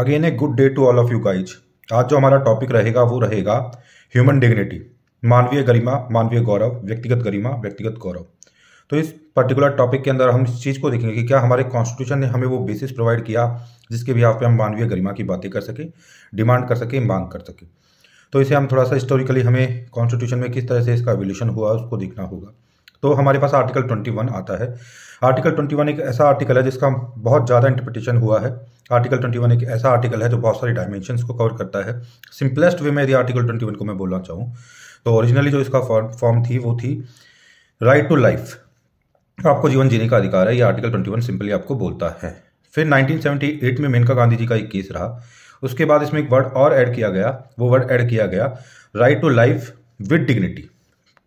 Again a good day to all of you guys आज जो हमारा टॉपिक रहेगा वो रहेगा ह्यूमन डिग्निटी मानवीय गरिमा मानवीय गौरव व्यक्तिगत गरिमा व्यक्तिगत गौरव तो इस पर्टिकुलर टॉपिक के अंदर हम इस चीज़ को देखेंगे कि क्या हमारे कॉन्स्टिट्यूशन ने हमें वो बेसिस प्रोवाइड किया जिसके बिहाफ पर हम मानवीय गरिमा की बातें कर सकें डिमांड कर सकें मांग कर सकें तो इसे हम थोड़ा सा हिस्टोरिकली हमें कॉन्स्टिट्यूशन में किस तरह से इसका एवोल्यूशन हुआ उसको देखना होगा तो हमारे पास आर्टिकल 21 आता है आर्टिकल 21 एक ऐसा आर्टिकल है जिसका बहुत ज़्यादा इंटरप्रिटेशन हुआ है आर्टिकल 21 एक ऐसा आर्टिकल है जो बहुत सारी डायमेंशंस को कवर करता है सिंपलेस्ट वे में यदि आर्टिकल 21 को मैं बोलना चाहूँ तो ओरिजिनली जो इसका फॉर्म थी वो थी राइट टू लाइफ आपको जीवन जीने का अधिकार है ये आर्टिकल 21 सिंपली आपको बोलता है फिर 1978 में मेनका गांधी जी का एक केस रहा उसके बाद इसमें एक वर्ड और ऐड किया गया वो वर्ड ऐड किया गया right to life with dignity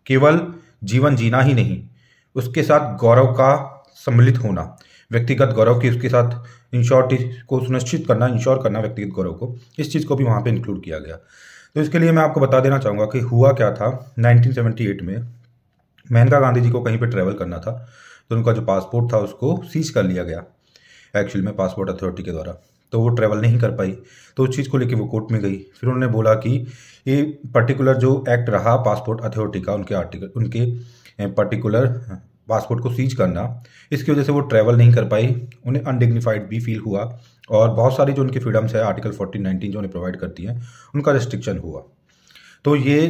केवल जीवन जीना ही नहीं उसके साथ गौरव का सम्मिलित होना व्यक्तिगत गौरव की उसके साथ इंश्योर को सुनिश्चित करना इंश्योर करना व्यक्तिगत गौरव को इस चीज़ को भी वहाँ पर इंक्लूड किया गया तो इसके लिए मैं आपको बता देना चाहूँगा कि हुआ क्या था 1978 में मेनका गांधी जी को कहीं पर ट्रैवल करना था तो उनका जो पासपोर्ट था उसको सीज कर लिया गया एक्चुअल में पासपोर्ट अथॉरिटी के द्वारा तो वो ट्रैवल नहीं कर पाई तो उस चीज़ को लेकर वो कोर्ट में गई फिर उन्होंने बोला कि ये पर्टिकुलर जो एक्ट रहा पासपोर्ट अथॉरिटी का उनके आर्टिकल उनके पर्टिकुलर पासपोर्ट को सीज करना इसकी वजह से वो ट्रैवल नहीं कर पाई उन्हें अनडिग्निफाइड भी फील हुआ और बहुत सारी जो उनके फ्रीडम्स है आर्टिकल फोर्टीन नाइनटीन जो उन्हें प्रोवाइड करती हैं उनका रिस्ट्रिक्शन हुआ तो ये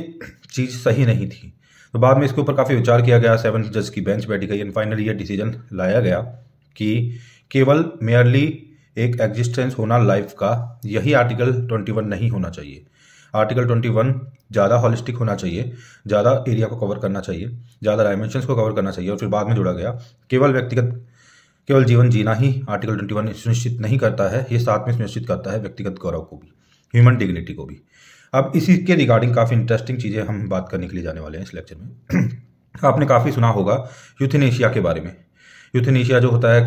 चीज़ सही नहीं थी तो बाद में इसके ऊपर काफ़ी विचार किया गया सेवन जज की बेंच बैठी गई एंड फाइनली ये डिसीजन लाया गया कि केवल मेयरली एक एग्जिस्टेंस होना लाइफ का यही आर्टिकल 21 नहीं होना चाहिए आर्टिकल 21 ज़्यादा हॉलिस्टिक होना चाहिए ज़्यादा एरिया को कवर करना चाहिए ज़्यादा डायमेंशन को कवर करना चाहिए और फिर बाद में जुड़ा गया केवल व्यक्तिगत केवल जीवन जीना ही आर्टिकल 21 सुनिश्चित नहीं करता है ये साथ में सुनिश्चित करता है व्यक्तिगत गौरव को भी ह्यूमन डिग्निटी को भी अब इसी के रिगार्डिंग काफ़ी इंटरेस्टिंग चीज़ें हम बात करने के लिए जाने वाले हैं इस लेक्चर में आपने काफ़ी सुना होगा एशिया के बारे में यूथेनेशिया जो होता है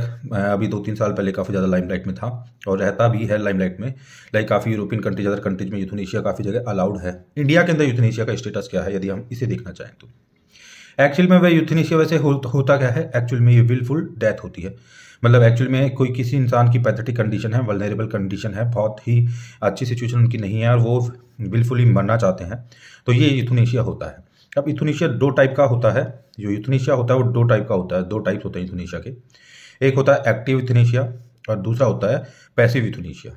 अभी दो तीन साल पहले काफ़ी ज़्यादा लाइमलाइट में था और रहता भी है लाइमलाइट में लाइक काफ़ी यूरोपियन कंट्रीज अदर कंट्रीज में यूथेनेशिया काफ़ी जगह अलाउड है इंडिया के अंदर यूथेनेशिया का स्टेटस क्या है यदि हम इसे देखना चाहें तो एक्चुअल में वह यूथेनेशिया वैसे होता क्या है एक्चुअल में ये विलफुल डेथ होती है मतलब एक्चुअल में कोई किसी इंसान की पैथेटिक कंडीशन है वलनरेबल कंडीशन है बहुत ही अच्छी सिचुएशन उनकी नहीं है और वो विलफुली मरना चाहते हैं तो ये यूथनेशिया होता है अब यूथनेशिया दो टाइप का होता है जो यूथनीशिया होता है वो दो टाइप का होता है दो टाइप्स होते हैं यूथनीशिया के एक होता है एक्टिव यूथनीशिया और दूसरा होता है पैसिव यूथनीशिया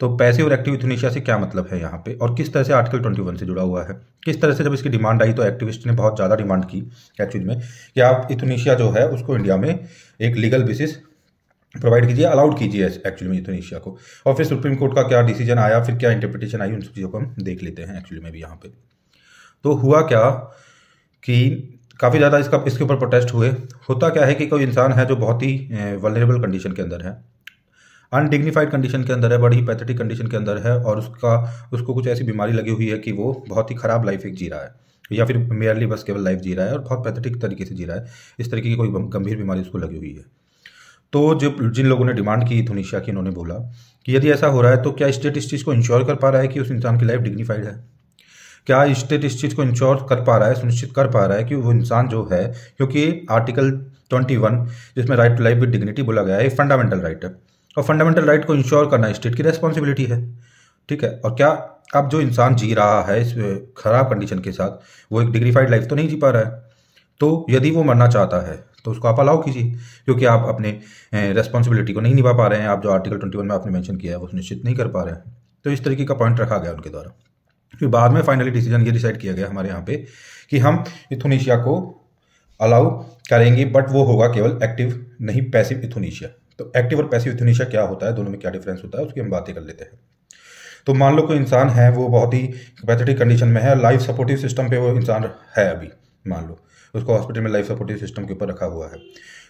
तो पैसिव और एक्टिव यूथनीशिया से क्या मतलब है यहाँ पे और किस तरह से आर्टिकल ट्वेंटी वन से जुड़ा हुआ है किस तरह से जब इसकी डिमांड आई तो एक्टिविस्ट ने बहुत ज़्यादा डिमांड की एक्चुअल में कि आप यूथनीशिया जो है उसको इंडिया में एक लीगल बेसिस प्रोवाइड कीजिए अलाउड कीजिए एक्चुअली में यूथनीशिया को और फिर सुप्रीम कोर्ट का क्या डिसीजन आया फिर क्या इंटरप्रिटेशन आई उन चीज़ों को हम देख लेते हैं एक्चुअली में भी यहाँ पे तो हुआ क्या कि काफ़ी ज़्यादा इसका इसके ऊपर प्रोटेस्ट हुए होता क्या है कि कोई इंसान है जो बहुत ही वलरेबल कंडीशन के अंदर है अनडिग्निफाइड कंडीशन के अंदर है बड़ी पैथेटिक कंडीशन के अंदर है और उसका उसको कुछ ऐसी बीमारी लगी हुई है कि वो बहुत ही ख़राब लाइफ एक जी रहा है या फिर मेयरली बस केवल लाइफ जी रहा है और बहुत पैथेटिक तरीके से जी रहा है इस तरीके की कोई गंभीर बीमारी उसको लगी हुई है तो जब जिन लोगों ने डिमांड की थुनिशिया की उन्होंने बोला कि यदि ऐसा हो रहा है तो क्या स्टेट इस चीज़ को इंश्योर कर पा रहा है कि उस इंसान की लाइफ डिग्निफाइड है क्या स्टेट इस चीज़ को इंश्योर कर पा रहा है सुनिश्चित कर पा रहा है कि वो इंसान जो है क्योंकि आर्टिकल 21 जिसमें right to life with dignity बोला गया है फंडामेंटल राइट है और फंडामेंटल राइट को इंश्योर करना स्टेट की रेस्पॉन्सिबिलिटी है ठीक है और क्या अब जो इंसान जी रहा है इस खराब कंडीशन के साथ वो एक डिग्रीफाइड लाइफ तो नहीं जी पा रहा है तो यदि वो मरना चाहता है तो उसको आप अलाउ कीजिए क्योंकि आप अपने रेस्पॉन्सिबिलिटी को नहीं निभा पा रहे हैं आप जो आर्टिकल ट्वेंटी वन में आपने मैंशन किया है वो सुनिश्चित नहीं कर पा रहे हैं तो इस तरीके का पॉइंट रखा गया उनके द्वारा फिर बाद में फाइनली डिसीजन ये डिसाइड किया गया हमारे यहाँ पे कि हम इथोनीशिया को अलाउ करेंगे बट वो होगा केवल एक्टिव नहीं पैसिव इथोनीशिया तो एक्टिव और पैसिव इथोनीशिया क्या होता है दोनों में क्या डिफरेंस होता है उसकी हम बातें कर लेते हैं तो मान लो कोई इंसान है वो बहुत ही कैपेसिटिक कंडीशन में है लाइफ सपोर्टिव सिस्टम पे वो इंसान है अभी मान लो उसको हॉस्पिटल में लाइफ सपोर्टिव सिस्टम के ऊपर रखा हुआ है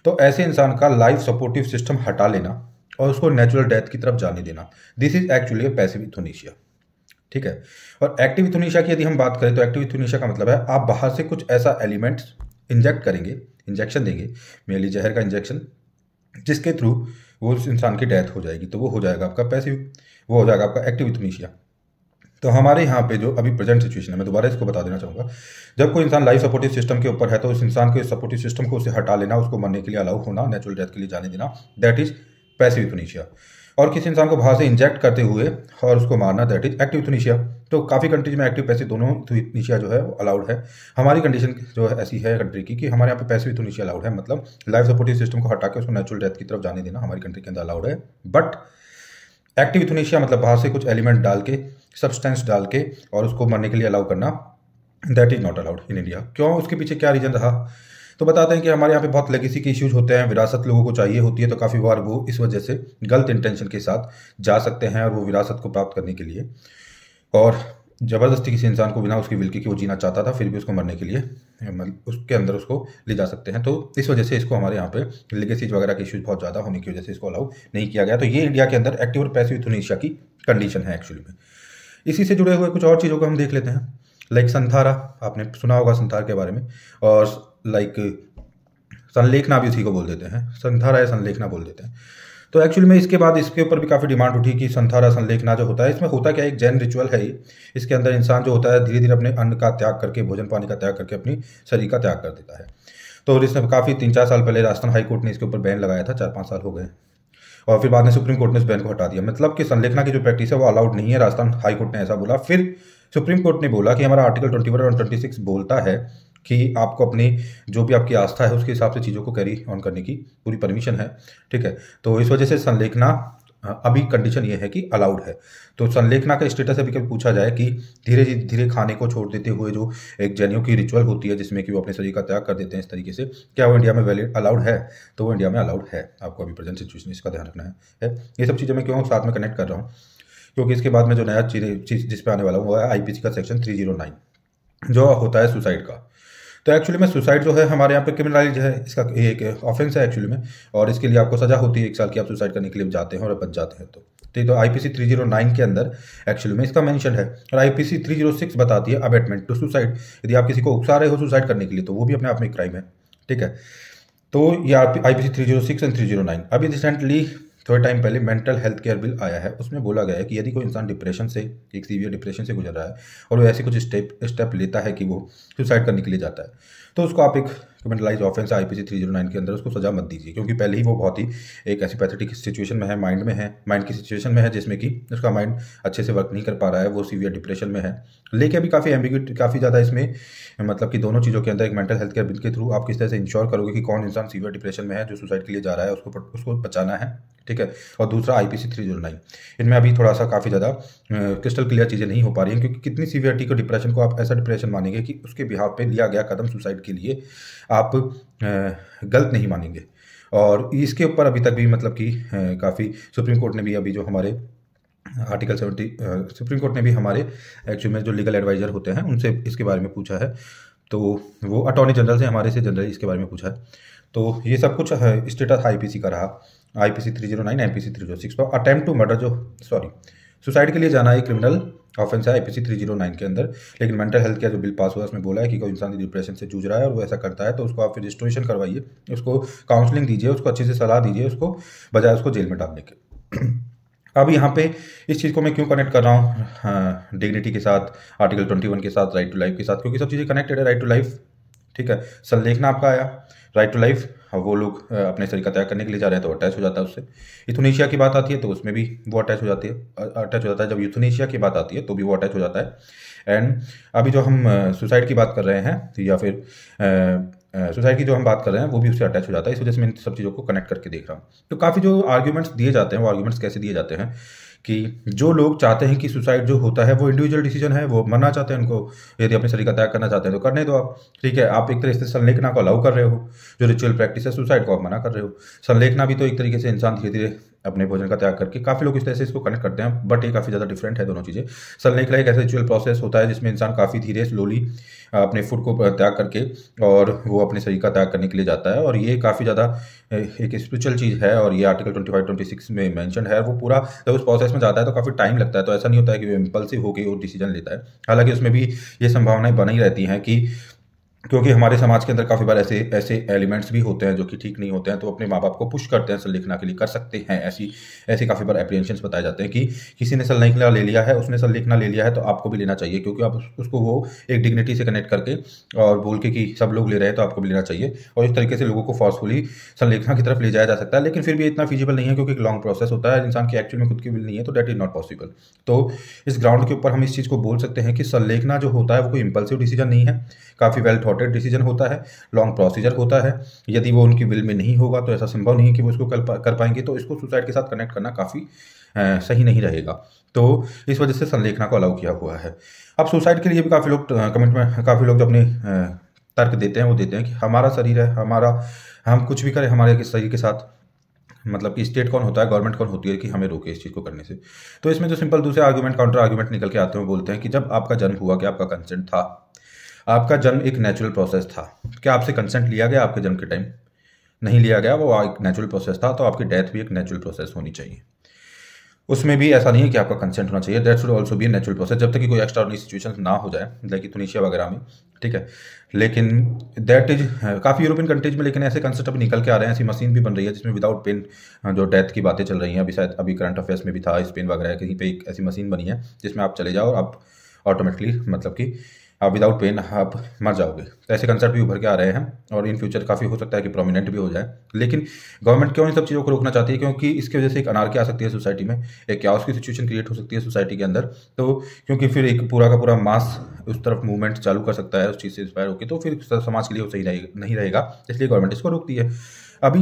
तो ऐसे इंसान का लाइफ सपोर्टिव सिस्टम हटा लेना और उसको नेचुरल डेथ की तरफ जाने देना this is actually passive euthanasia ठीक है और एक्टिव इथोनीशिया की यदि हम बात करें तो एक्टिव इथोनीशिया का मतलब है आप बाहर से कुछ ऐसा एलिमेंट इंजेक्ट करेंगे इंजेक्शन देंगे मेनली जहर का इंजेक्शन जिसके थ्रू वो उस इंसान की डेथ हो जाएगी तो वो हो जाएगा आपका पैसिव वो हो जाएगा आपका एक्टिव इथोनिशिया तो हमारे यहाँ पे जो अभी प्रेजेंट सिचुएशन है मैं दोबारा इसको बता देना चाहूँगा जब कोई इंसान लाइफ सपोर्टिव सिस्टम के ऊपर है तो उस इंसान के सपोर्टिव सिस्टम को उसे हटा लेना उसको मरने के लिए अलाउ होना नेचुरल डेथ के लिए जाने देना दैट इज पैसिव इथोनिशिया और किसी इंसान को बाहर से इंजेक्ट करते हुए और उसको मारना दैट इज एक्टिव थूनिशिया तो काफ़ी कंट्रीज में एक्टिव पैसे दोनों थूनिशिया जो है वो अलाउड है हमारी कंडीशन जो है ऐसी है कंट्री की कि हमारे यहाँ पे पैसे भी अलाउड है मतलब लाइफ सपोर्टिव सिस्टम को हटा के उसको नेचुरल डेथ की तरफ जाने देना हमारी कंट्री के अंदर अलाउड है बट एक्टिव थूनिशिया मतलब बाहर से कुछ एलिमेंट डाल के सब्सटेंस डाल के और उसको मरने के लिए अलाउ करना that is not allowed in India क्यों उसके पीछे क्या रीज़न रहा तो बताते हैं कि हमारे यहाँ पे बहुत लेगेसी के इश्यूज होते हैं विरासत लोगों को चाहिए होती है तो काफ़ी बार वो इस वजह से गलत इंटेंशन के साथ जा सकते हैं और वो विरासत को प्राप्त करने के लिए और ज़बरदस्ती किसी इंसान को बिना उसकी विल के वो जीना चाहता था फिर भी उसको मरने के लिए उसके अंदर उसको ले जा सकते हैं तो इस वजह से इसको हमारे यहाँ पे लेगेसीज वगैरह के इश्यूज बहुत ज़्यादा होने की वजह से इसको अलाउ नहीं किया गया तो ये इंडिया के अंदर एक्टिव और पैसिव थुनिशिया की कंडीशन है एक्चुअली में इसी से जुड़े हुए कुछ और चीज़ों को हम देख लेते हैं लाइक संथारा आपने सुना होगा संथार के बारे में और लाइक संलेखना भी उसी को बोल देते हैं संथारा या संलेखना बोल देते हैं तो एक्चुअली में इसके बाद इसके ऊपर भी काफ़ी डिमांड उठी कि संथारा संलेखना जो होता है इसमें होता क्या है एक जैन रिचुअल है ही इसके अंदर इंसान जो होता है धीरे धीरे अपने अन्न का त्याग करके भोजन पानी का त्याग करके अपनी शरीर का त्याग कर देता है तो इसमें काफ़ी तीन चार साल पहले राजस्थान हाईकोर्ट ने इसके ऊपर बैन लगाया था चार पाँच साल हो गए और फिर बाद में सुप्रीम कोर्ट ने इस बैन को हटा दिया मतलब कि संलेखना की जो प्रैक्टिस है वो अलाउड नहीं है राजस्थान हाईकोर्ट ने ऐसा बोला फिर सुप्रीम कोर्ट ने बोला कि हमारा आर्टिकल ट्वेंटी वन और ट्वेंटी सिक्स बोलता है कि आपको अपनी जो भी आपकी आस्था है उसके हिसाब से चीज़ों को कैरी ऑन करने की पूरी परमिशन है ठीक है तो इस वजह से संलेखना अभी कंडीशन ये है कि अलाउड है तो संलेखना का स्टेटस अभी कभी पूछा जाए कि धीरे धीरे खाने को छोड़ देते हुए जो एक जैनियों की रिचुअल होती है जिसमें कि वो अपने शरीर का त्याग कर देते हैं इस तरीके से क्या वो इंडिया में वैलिड अलाउड है तो वो इंडिया में अलाउड है आपको अभी प्रेजेंट सिचुएशन इसका ध्यान रखना है, है? ये सब चीज़ें मैं क्यों साथ में कनेक्ट कर रहा हूँ क्योंकि इसके बाद में जो नया चीज़ जिस पर आने वाला हूँ वो है आई का सेक्शन थ्री जो होता है सुसाइड का तो एक्चुअली में सुसाइड जो है हमारे यहाँ पे क्रिमिनलाइज है इसका एक ऑफेंस है एक्चुअली में और इसके लिए आपको सजा होती है एक साल की आप सुसाइड करने के लिए जाते हैं और बच जाते हैं तो ठीक तो जीरो तो नाइन oh के अंदर एक्चुअली में इसका मेंशन है और जीरो सिक्स oh बताती है अबेटमेंट टू सुसाइड यदि आप किसी को उकसा रहे हो सुसाइड करने के लिए तो वो भी अपने आप में क्राइम है ठीक है तो ये I P C three zero six and three zero nine अभी रिसेंटली थोड़े टाइम पहले मेंटल हेल्थ केयर बिल आया है उसमें बोला गया है कि यदि कोई इंसान डिप्रेशन से एक सीवियर डिप्रेशन से गुजर रहा है और वो ऐसे कुछ स्टेप स्टेप लेता है कि वो सुसाइड करने के लिए जाता है तो उसको आप एक कमेंटलाइज offence I P three zero nine के अंदर उसको सजा मत दीजिए क्योंकि पहले ही वो बहुत ही एक ऐसी पैथेटिक सिचुएशन में है माइंड में है माइंड की सिचुएशन में है जिसमें कि उसका माइंड अच्छे से वर्क नहीं कर पा रहा है वो सीवियर डिप्रेशन में है लेके अभी काफ़ी एम्बिग्यूट काफ़ी ज़्यादा इसमें मतलब कि दोनों चीज़ों के अंदर एक मेंटल हेल्थ केयर बिल के थ्रू आप किस तरह से इंश्योर करोगे कि कौन इंसान सीवियर डिप्रेशन में है जो सुसाइड के लिए जा रहा है उसको उसको बचाना है ठीक है और दूसरा I P C three zero nine इनमें अभी थोड़ा सा काफ़ी ज़्यादा क्रिस्टल क्लियर चीज़ें नहीं हो पा रही हैं क्योंकि कितनी सीवियरिटी को डिप्रेशन को आप ऐसा डिप्रेशन मानेंगे कि उसके बिहाव पे लिया गया कदम सुसाइड के लिए आप गलत नहीं मानेंगे और इसके ऊपर अभी तक भी मतलब कि काफ़ी सुप्रीम कोर्ट ने भी अभी जो हमारे आर्टिकल सेवेंटी सुप्रीम कोर्ट ने भी हमारे एक्चुअल में जो लीगल एडवाइज़र होते हैं उनसे इसके बारे में पूछा है तो वो अटॉर्नी जनरल से हमारे से जनरल इसके बारे में पूछा है तो ये सब कुछ स्टेटस आईपीसी का रहा आईपीसी थ्री जीरो नाइन एमपीसी थ्री जीरो सिक्स पर अटैम्प्ट टू मर्डर जो सॉरी सुसाइड के लिए जाना ये क्रिमिनल ऑफेंस है आईपीसी नाइन के अंदर लेकिन मेंटल हेल्थ का जो बिल पास हुआ उसमें बोला है कि कोई इंसान डिप्रेशन से जूझ रहा है और वो ऐसा करता है तो उसको आप रजिस्ट्रेशन करवाइए उसको काउंसलिंग दीजिए उसको अच्छे से सलाह दीजिए उसको बजाय उसको जेल में डालने के अब यहाँ पे इस चीज़ को मैं क्यों कनेक्ट कर रहा हूँ डिग्निटी हाँ, के साथ आर्टिकल वन के साथ राइट टू लाइफ के साथ क्योंकि सब चीज़ें कनेक्टेड है राइट टू लाइफ ठीक है संलेखना आपका आया राइट टू लाइफ वो लोग अपने तरीका तय करने के लिए जा रहे हैं तो अटैच हो जाता है उससे इथोनेशिया की बात आती है तो उसमें भी वो अटैच हो जाती है अटैच हो जाता है जब यूथोनेशिया की बात आती है तो भी वो अटैच हो जाता है एंड अभी जो हम सुसाइड की बात कर रहे हैं या फिर सुसाइड की जो हम बात कर रहे हैं वो भी उससे अटैच हो जाता है इस वजह से मैं इन सब चीज़ों को कनेक्ट करके देख रहा हूँ तो काफ़ी जो आर्ग्यूमेंट्स दिए जाते हैं वो आर्ग्यूमेंट्स कैसे दिए जाते हैं कि जो लोग चाहते हैं कि सुसाइड जो होता है वो इंडिविजुअल डिसीजन है वो मरना चाहते हैं उनको यदि अपने शरीर का त्याग करना चाहते हैं तो करने दो आप ठीक है आप एक तरह से संलेखना को अलाउ कर रहे हो जो रिचुअल प्रैक्टिस है सुसाइड को आप मना कर रहे हो संलेखना भी तो एक तरीके से इंसान धीरे धीरे अपने भोजन का त्याग करके काफ़ी लोग इस तरह से इसको कनेक्ट करते हैं बट ये काफ़ी ज़्यादा डिफरेंट है दोनों चीज़ें सनलाइट एक ऐसा रिचुअल प्रोसेस होता है जिसमें इंसान काफ़ी धीरे स्लोली अपने फूड को त्याग करके और वो अपने शरीर का त्याग करने के लिए जाता है और ये काफ़ी ज़्यादा एक स्पिरिचुअल चीज़ है और ये article twenty five twenty six में मैंशन है वो पूरा जब उस प्रोसेस में जाता है तो काफ़ी टाइम लगता है तो ऐसा नहीं होता है कि वो इम्पल्सिव होकर वो डिसीजन लेता है हालांकि उसमें भी ये संभावनाएं बनी रहती हैं कि क्योंकि हमारे समाज के अंदर काफ़ी बार ऐसे ऐसे एलिमेंट्स भी होते हैं जो कि ठीक नहीं होते हैं तो अपने माँ बाप को पुश करते हैं सल लिखना के लिए कर सकते हैं ऐसी ऐसे काफ़ी बार एप्रीहेंशन बताए जाते हैं कि किसी ने सल लिखना ले लिया है उसने सल लिखना ले लिया है तो आपको भी लेना चाहिए क्योंकि आप उसको वो एक डिग्निटी से कनेक्ट करके और बोल के कि सब लोग ले रहे हैं तो आपको भी लेना चाहिए और इस तरीके से लोगों को फोर्सफुली सल लिखना की तरफ ले जाया जा सकता है लेकिन फिर भी इतना फिजिबल नहीं है क्योंकि एक लॉन्ग प्रोसेस होता है इंसान की एक्चुअल में खुद की विल नहीं है तो डैट इज़ नॉट पॉसिबल तो इस ग्राउंड के ऊपर हम इस चीज़ को बोल सकते हैं कि सल लिखना जो होता है वो कोई इंपल्सिव डिसीजन नहीं है काफ़ी वेल्थ थॉटेड डिसीजन होता है लॉन्ग प्रोसीजर होता है यदि वो उनकी विल में नहीं होगा तो ऐसा संभव नहीं है कि वो इसको कर पाएंगे तो इसको सुसाइड के साथ कनेक्ट करना काफ़ी सही नहीं रहेगा तो इस वजह से संलेखना को अलाउ किया हुआ है अब सुसाइड के लिए भी काफ़ी लोग कमेंट में काफ़ी लोग जो अपने तर्क देते हैं वो देते हैं कि हमारा शरीर है हमारा हम कुछ भी करें हमारे शरीर के साथ मतलब कि स्टेट कौन होता है गवर्नमेंट कौन होती है कि हमें रोके इस चीज़ को करने से तो इसमें जो सिंपल दूसरे आर्गूमेंट काउंटर आर्गूमेंट निकल के आते हैं वो बोलते हैं कि जब आपका जन्म हुआ कि आपका कंसेंट था आपका जन्म एक नेचुरल प्रोसेस था क्या आपसे कंसेंट लिया गया आपके जन्म के टाइम नहीं लिया गया वो एक नेचुरल प्रोसेस था तो आपकी डेथ भी एक नेचुरल प्रोसेस होनी चाहिए उसमें भी ऐसा नहीं है कि आपका कंसेंट होना चाहिए दैट शुड ऑल्सो भी नेचुरल प्रोसेस जब तक कि कोई एक्स्ट्रा सिचुएशन ना हो जाए लाइक तुनिशिया वगैरह में ठीक है लेकिन दैट इज काफ़ी यूरोपियन कंट्रीज में लेकिन ऐसे कंसेप्ट अभी निकल के आ रहे हैं ऐसी मशीन भी बन रही है जिसमें विदाउट हाँ, पेन जो डेथ की बातें चल रही हैं अभी शायद अभी करंट अफेयर्स में भी था स्पेन वगैरह कहीं पर एक ऐसी मशीन बनी है जिसमें आप चले जाओ और आप ऑटोमेटिकली मतलब कि विदाउट पेन आप मर जाओगे तो ऐसे कंसेप्ट भी उभर के आ रहे हैं और इन फ्यूचर काफ़ी हो सकता है कि प्रोमिनेंट भी हो जाए लेकिन गवर्नमेंट क्यों इन सब चीज़ों को रोकना चाहती है क्योंकि इसकी वजह से एक अनारकी आ सकती है सोसाइटी में एक क्या की सिचुएशन क्रिएट हो सकती है सोसाइटी के अंदर तो क्योंकि फिर एक पूरा का पूरा मास उस तरफ मूवमेंट चालू कर सकता है उस चीज़ से इंस्पायर होकर तो फिर समाज के लिए वो सही नहीं रहेगा इसलिए गवर्नमेंट इसको रोकती है अभी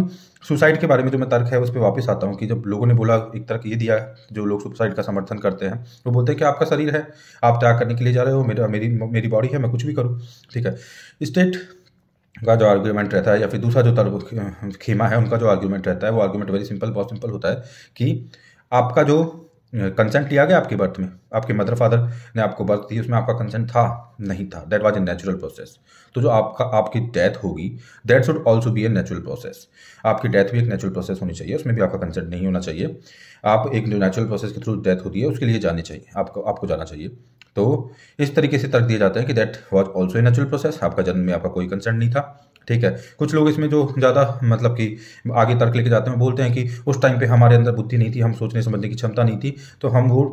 सुसाइड के बारे में जो मैं तर्क है उस पर वापस आता हूँ कि जब लोगों ने बोला एक तर्क ये दिया है जो लोग सुसाइड का समर्थन करते हैं वो बोलते हैं कि आपका शरीर है आप त्याग करने के लिए जा रहे हो मेरा मेरी मेरी बॉडी है मैं कुछ भी करूँ ठीक है स्टेट का जो आर्ग्यूमेंट रहता है या फिर दूसरा जो तर्क खेमा है उनका जो आर्ग्यूमेंट रहता है वो आर्ग्यूमेंट वेरी सिंपल बहुत सिंपल होता है कि आपका जो कंसेंट लिया गया आपकी बर्थ में आपके मदर फादर ने आपको बर्थ दी उसमें आपका कंसेंट था नहीं था that was a natural process तो जो आपका आपकी डेथ होगी that should also be a natural process आपकी डेथ भी एक नेचुरल प्रोसेस होनी चाहिए उसमें भी आपका कंसेंट नहीं होना चाहिए आप एक जो नेचुरल प्रोसेस के थ्रू डेथ होती है उसके लिए जानी चाहिए आपको आपको जाना चाहिए तो इस तरीके से तर्क दिया जाता है कि that was also a natural process आपका जन्म में आपका कोई कंसेंट नहीं था ठीक है कुछ लोग इसमें जो ज़्यादा मतलब कि आगे तर्क लेके जाते हैं बोलते हैं कि उस टाइम पे हमारे अंदर बुद्धि नहीं थी हम सोचने समझने की क्षमता नहीं थी तो हम वो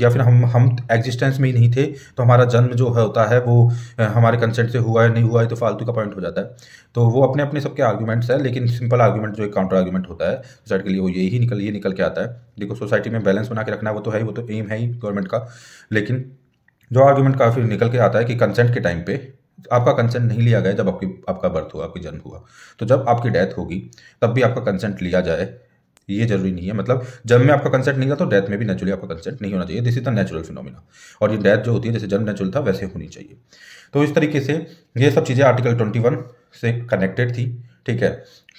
या फिर हम हम एग्जिस्टेंस में ही नहीं थे तो हमारा जन्म जो है होता है वो हमारे कंसेंट से हुआ है नहीं हुआ है तो फालतू का पॉइंट हो जाता है तो वो अपने अपने सबके आर्ग्यूमेंट्स है लेकिन सिंपल आर्ग्यूमेंट जो एक काउंटर आर्ग्यूमेंट होता है सोसाइटी के लिए वो यही निकल ये निकल के आता है देखो सोसाइटी में बैलेंस बना के रखना वो तो है ही वो तो एम है ही गवर्नमेंट का लेकिन जो आर्ग्यूमेंट काफ़ी निकल के आता है कि कंसेंट के टाइम पे आपका कंसेंट नहीं लिया गया जब आपकी आपका बर्थ हुआ आपकी जन्म हुआ तो जब आपकी डेथ होगी तब भी आपका कंसेंट लिया जाए ये जरूरी नहीं है मतलब जन्म में आपका कंसेंट नहीं था तो डेथ में भी नेचुरली आपका कंसेंट नहीं होना चाहिए this is the natural phenomena और ये डेथ जो होती है जैसे जन्म नेचुरल था वैसे होनी चाहिए तो इस तरीके से ये सब चीज़ें आर्टिकल ट्वेंटी वन से कनेक्टेड थी ठीक है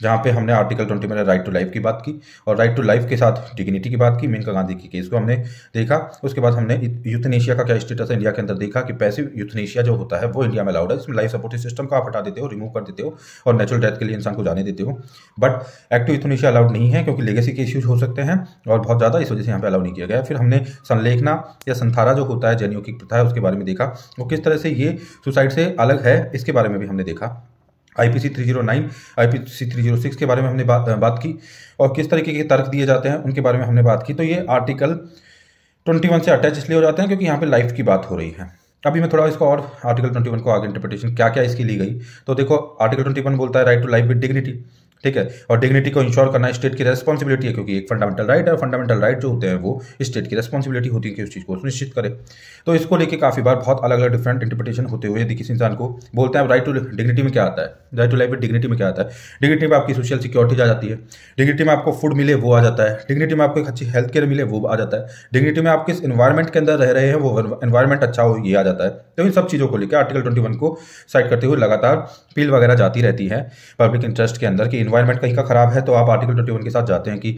जहाँ पे हमने आर्टिकल ट्वेंटी में राइट टू लाइफ की बात की और राइट टू लाइफ के साथ डिग्निटी की बात की मेनका गांधी की केस को हमने देखा उसके बाद हमने यूथनेशिया का क्या स्टेटस है इंडिया के अंदर देखा कि पैसिव यूथनेशिया जो होता है वो इंडिया में अलाउड है इसमें लाइफ सपोर्टिव सिस्टम को आप हटा देते हो रिमूव कर देते हो और नेचुरल डेथ के लिए इंसान को जाने देते हो बट एक्टिव यूथनेशिया अलाउड नहीं है क्योंकि लेगेसी के इश्यूज हो सकते हैं और बहुत ज़्यादा इस वजह से यहाँ पर अलाउ नहीं किया गया फिर हमने संलेखना या संथारा जो होता है जेनियो की प्रथा है उसके बारे में देखा वो किस तरह से ये सुसाइड से अलग है इसके बारे में भी हमने देखा आईपीसी 309, आईपीसी 306 के बारे में हमने बात बात की और किस तरीके के तर्क दिए जाते हैं उनके बारे में हमने बात की तो ये आर्टिकल 21 से अटैच इसलिए हो जाते हैं क्योंकि यहाँ पे लाइफ की बात हो रही है अभी मैं थोड़ा इसको और आर्टिकल 21 को आगे इंटरप्रिटेशन क्या क्या इसकी ली गई तो देखो आर्टिकल 21 बोलता है right to life with dignity ठीक है और डिग्निटी को इंश्योर करना स्टेट की रेस्पॉन्सिबिलिटी है क्योंकि एक फंडामेंटल राइट है फंडामेंटल राइट जो होते हैं वो स्टेट की रेस्पॉन्सिबिलिटी होती है कि उस चीज़ को सुनिश्चित करे तो इसको लेकर काफ़ी बार बहुत अलग अलग डिफरेंट इंटरप्रिटेशन होते हुए यदि किसी इंसान को बोलते हैं राइट टू डिग्निटी में क्या आता है राइट टू लाइफ डिग्निटी में क्या आता है डिग्निटी में आपकी सोशल सिक्योरिटी आ जाती है डिग्निटी में आपको फूड मिले वो आ जाता है डिग्निटी में आपको एक अच्छी हेल्थ केयर मिले वो आ जाता है डिग्निटी में आप किस इन्वायरमेंट के अंदर रह रहे हैं वो इन्वायरमेंट अच्छा हो ये आ जाता है तो इन सब चीज़ों को लेकर आर्टिकल ट्वेंटी को साइड करते हुए लगातार अपील वगैरह जाती रहती है पब्लिक इंटरेस्ट के अंदर कि इन्वायरमेंट कहीं का ख़राब है तो आप आर्टिकल ट्वेंटी वन के साथ जाते हैं कि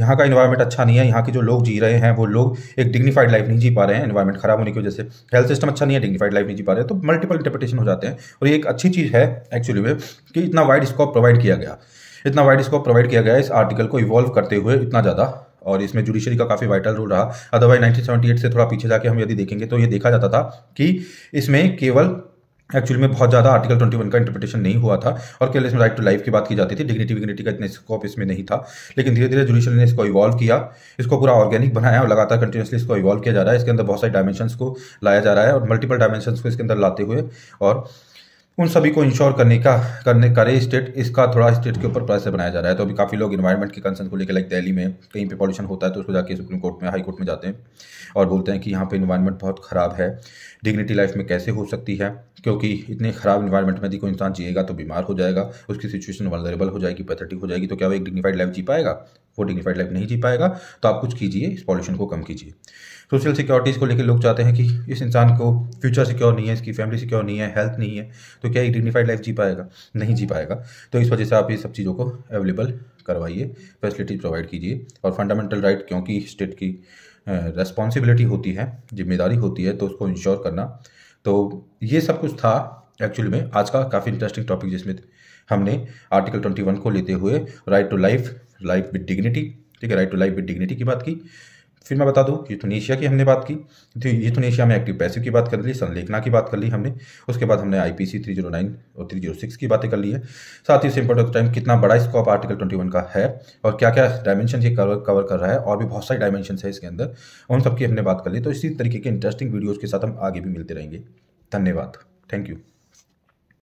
यहाँ का इन्वायरमेंट अच्छा नहीं है यहाँ के जो लोग जी रहे हैं वो लोग एक डिग्निफाइड लाइफ नहीं जी पा रहे हैं इन्वायरमेंट खराब होने की वजह से हेल्थ सिस्टम अच्छा नहीं है डिग्निफाइड लाइफ नहीं जी पा रहे हैं तो मल्टीपल इंटरप्रिटेशन हो जाते हैं और ये एक अच्छी चीज़ है एक्चुअली में कि इतना वाइड स्कोप प्रोवाइड किया गया इतना वाइड स्कोप प्रोवाइड किया गया इस आर्टिकल को इवॉल्व करते हुए इतना ज़्यादा और इसमें जुडिशरी का काफ़ी वाइटल रोल रहा अदरवाइज 1978 से थोड़ा पीछे जाके हम यदि देखेंगे तो ये देखा जाता था कि इसमें केवल एक्चुअली में बहुत ज़्यादा आर्टिकल ट्वेंटी वन का इंटरप्रिटेशन नहीं हुआ था और केवल इसमें राइट टू लाइफ की बात की जाती थी डिग्निटी विग्निटी का इतना स्कोप इसमें नहीं था लेकिन धीरे धीरे जुडिशल ने इसको इवॉल्व किया इसको पूरा ऑर्गेनिक बनाया और लगातार कंटिन्यूसली इसको इवॉल्व किया जा रहा है इसके अंदर बहुत सारे डायमेंशन को लाया जा रहा है और मल्टीपल डायमेंशन को इसके अंदर लाते हुए और उन सभी को इंश्योर करने का करने करे स्टेट इसका थोड़ा स्टेट के ऊपर प्रेशर बनाया जा रहा है तो अभी काफ़ी लोग इन्वायरमेंट के कंसर्न को लेकर लाइक दिल्ली में कहीं पे पॉल्यूशन होता है तो उसको जाके सुप्रीम कोर्ट में हाई कोर्ट में जाते हैं और बोलते हैं कि यहाँ पे इन्वायरमेंट बहुत ख़राब है डिग्निटी लाइफ में कैसे हो सकती है क्योंकि इतने ख़राब इन्वायरमेंट में यदि कोई इंसान जिएगा तो बीमार हो जाएगा उसकी सिचुएशन वनरेबल हो जाएगी पैथेटिक हो जाएगी तो क्या वो एक डिग्निफाइड लाइफ जी पाएगा वो डिग्निफाइड लाइफ नहीं जी पाएगा तो आप कुछ कीजिए इस पॉल्यूशन को कम कीजिए सोशल सिक्योरिटीज़ को लेकर लोग चाहते हैं कि इस इंसान को फ्यूचर सिक्योर नहीं है इसकी फैमिली सिक्योर नहीं है हेल्थ नहीं है तो क्या एक डिग्निफाइड लाइफ जी पाएगा नहीं जी पाएगा तो इस वजह से आप ये सब चीज़ों को अवेलेबल करवाइए फैसिलिटीज़ प्रोवाइड कीजिए और फंडामेंटल राइट क्योंकि स्टेट की रेस्पॉन्सिबिलिटी होती है जिम्मेदारी होती है तो उसको इंश्योर करना तो ये सब कुछ था एक्चुअली में आज का काफ़ी इंटरेस्टिंग टॉपिक जिसमें हमने आर्टिकल ट्वेंटी वन को लेते हुए right to life life with dignity ठीक है right to life with dignity की बात की फिर मैं बता दूं यूथनेशिया की हमने बात की तो यूथनेशिया में एक्टिव पैसिव की बात कर ली संलेखना की बात कर ली हमने उसके बाद हमने आईपीसी 309 और 306 की बातें कर ली है साथ ही सिंपल ऑफ टाइम कितना बड़ा स्कॉप आर्टिकल 21 का है और क्या क्या डायमेंशन ये कवर कवर कर रहा है और भी बहुत सारी डायमेंशन है इसके अंदर उन सबकी हमने बात कर ली तो इसी तरीके के इंटरेस्टिंग वीडियोज़ के साथ हम आगे भी मिलते रहेंगे धन्यवाद थैंक यू